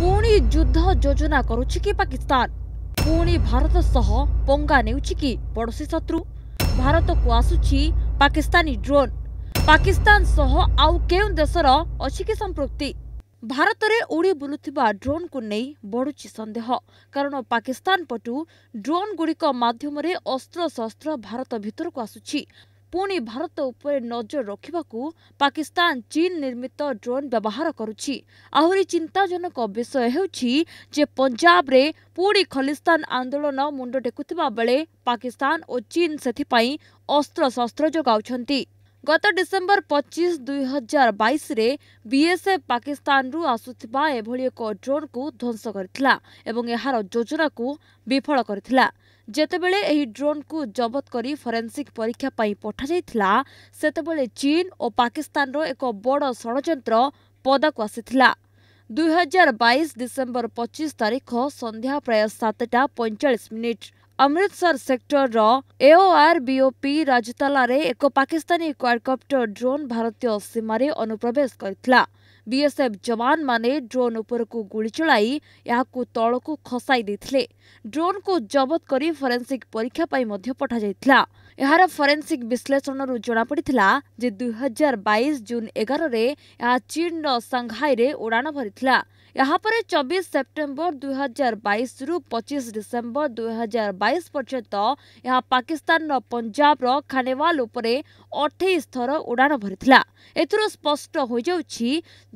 ପୁଣି ଯୁଦ୍ଧ ଯୋଜନା କରୁଛି କି ପାକିସ୍ତାନ ପୁଣି ଭାରତ ସହ ପଙ୍ଗା ନେଉଛି କି ପଡ଼ୋଶୀ ଶତ୍ରୁ ଭାରତକୁ ଆସୁଛି ପାକିସ୍ତାନୀ ଡ୍ରୋନ୍ ପାକିସ୍ତାନ ସହ ଆଉ କେଉଁ ଦେଶର ଅଛି କି ସମ୍ପୃକ୍ତି ଭାରତରେ ଉଡ଼ି ବୁଲୁଥିବା ଡ୍ରୋନ୍କୁ ନେଇ ବଢ଼ୁଛି ସନ୍ଦେହ କାରଣ ପାକିସ୍ତାନ ପଟୁ ଡ୍ରୋନ୍ଗୁଡ଼ିକ ମାଧ୍ୟମରେ ଅସ୍ତ୍ରଶସ୍ତ୍ର ଭାରତ ଭିତରକୁ ଆସୁଛି ପୁଣି ଭାରତ ଉପରେ ନଜର ରଖିବାକୁ ପାକିସ୍ତାନ ଚୀନ ନିର୍ମିତ ଡ୍ରୋନ୍ ବ୍ୟବହାର କରୁଛି ଆହୁରି ଚିନ୍ତାଜନକ ବିଷୟ ହେଉଛି ଯେ ପଞ୍ଜାବରେ ପୁଣି ଖଲିସ୍ତାନ ଆନ୍ଦୋଳନ ମୁଣ୍ଡ ଟେକୁଥିବା ବେଳେ ପାକିସ୍ତାନ ଓ ଚୀନ ସେଥିପାଇଁ ଅସ୍ତ୍ରଶସ୍ତ୍ର ଯୋଗାଉଛନ୍ତି ଗତ ଡିସେମ୍ବର ପଚିଶ ଦୁଇହଜାର ବାଇଶରେ ବିଏସ୍ଏଫ୍ ପାକିସ୍ତାନରୁ ଆସୁଥିବା ଏଭଳି ଏକ ଡ୍ରୋନ୍କୁ ଧ୍ୱଂସ କରିଥିଲା ଏବଂ ଏହାର ଯୋଜନାକୁ ବିଫଳ କରିଥିଲା ଯେତେବେଳେ ଏହି ଡ୍ରୋନ୍କୁ ଜବତ କରି ଫରେନ୍ସିକ୍ ପରୀକ୍ଷା ପାଇଁ ପଠାଯାଇଥିଲା ସେତେବେଳେ ଚୀନ ଓ ପାକିସ୍ତାନର ଏକ ବଡ଼ ଷଡ଼ଯନ୍ତ୍ର ପଦାକୁ ଆସିଥିଲା ଦୁଇ ହଜାର ବାଇଶ ଡିସେମ୍ବର ପଚିଶ ତାରିଖ ସନ୍ଧ୍ୟା ପ୍ରାୟ ସାତଟା ପଇଁଚାଳିଶ ମିନିଟ୍ ଅମୃତସର ସେକ୍ଟରର ଏଓଆର୍ ବିଓପି ରାଜତାଲାରେ ଏକ ପାକିସ୍ତାନୀ କ୍ୱାଡକପ୍ଟର ଡ୍ରୋନ୍ ଭାରତୀୟ ସୀମାରେ ଅନୁପ୍ରବେଶ କରିଥିଲା ବିଏସ୍ଏଫ୍ ଯବାନମାନେ ଡ୍ରୋନ୍ ଉପରକୁ ଗୁଳି ଚଳାଇ ଏହାକୁ ତଳକୁ ଖସାଇ ଦେଇଥିଲେ ଡ୍ରୋନ୍କୁ ଜବତ କରି ଫରେନ୍ସିକ୍ ପରୀକ୍ଷା ପାଇଁ ମଧ୍ୟ ପଠାଯାଇଥିଲା ଏହାର ଫରେନ୍ସିକ୍ ବିଶ୍ଳେଷଣରୁ ଜଣାପଡ଼ିଥିଲା ଯେ ଦୁଇହଜାର ବାଇଶ ଜୁନ୍ ଏଗାରରେ ଏହା ଚୀନ୍ର ସାଂଘାଇରେ ଉଡ଼ାଣ ଭରିଥିଲା ଏହାପରେ ଚବିଶ ସେପ୍ଟେମ୍ବର ଦୁଇହଜାର ବାଇଶରୁ ପଚିଶ ଡିସେମ୍ବର ଦୁଇହଜାର ବାଇଶ ପର୍ଯ୍ୟନ୍ତ ଏହା ପାକିସ୍ତାନର ପଞ୍ଜାବର ଖାନେୱାଲ ଉପରେ ଅଠେଇଶ ଥର ଉଡ଼ାଣ ଭରିଥିଲା ଏଥିରୁ ସ୍ପଷ୍ଟ ହୋଇଯାଉଛି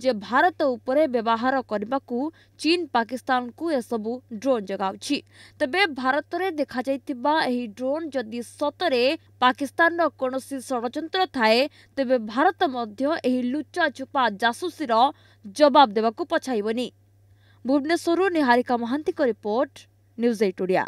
ଯେ ଭାରତ ଉପରେ ବ୍ୟବହାର କରିବାକୁ ଚୀନ ପାକିସ୍ତାନକୁ ଏସବୁ ଡ୍ରୋନ୍ ଯୋଗାଉଛି ତେବେ ଭାରତରେ ଦେଖାଯାଇଥିବା ଏହି ଡ୍ରୋନ୍ ଯଦି ସତରେ ପାକିସ୍ତାନର କୌଣସି ଷଡ଼ଯନ୍ତ୍ର ଥାଏ ତେବେ ଭାରତ ମଧ୍ୟ ଏହି ଲୁଚା ଛୁପା ଜାସୁସିର ଜବାବ ଦେବାକୁ ପଛାଇବନି ଭୁବନେଶ୍ୱରରୁ ନିହାରିକା ମହାନ୍ତିଙ୍କ ରିପୋର୍ଟ ନ୍ୟୁଜ୍ ଏଇଟ୍ ଓଡ଼ିଆ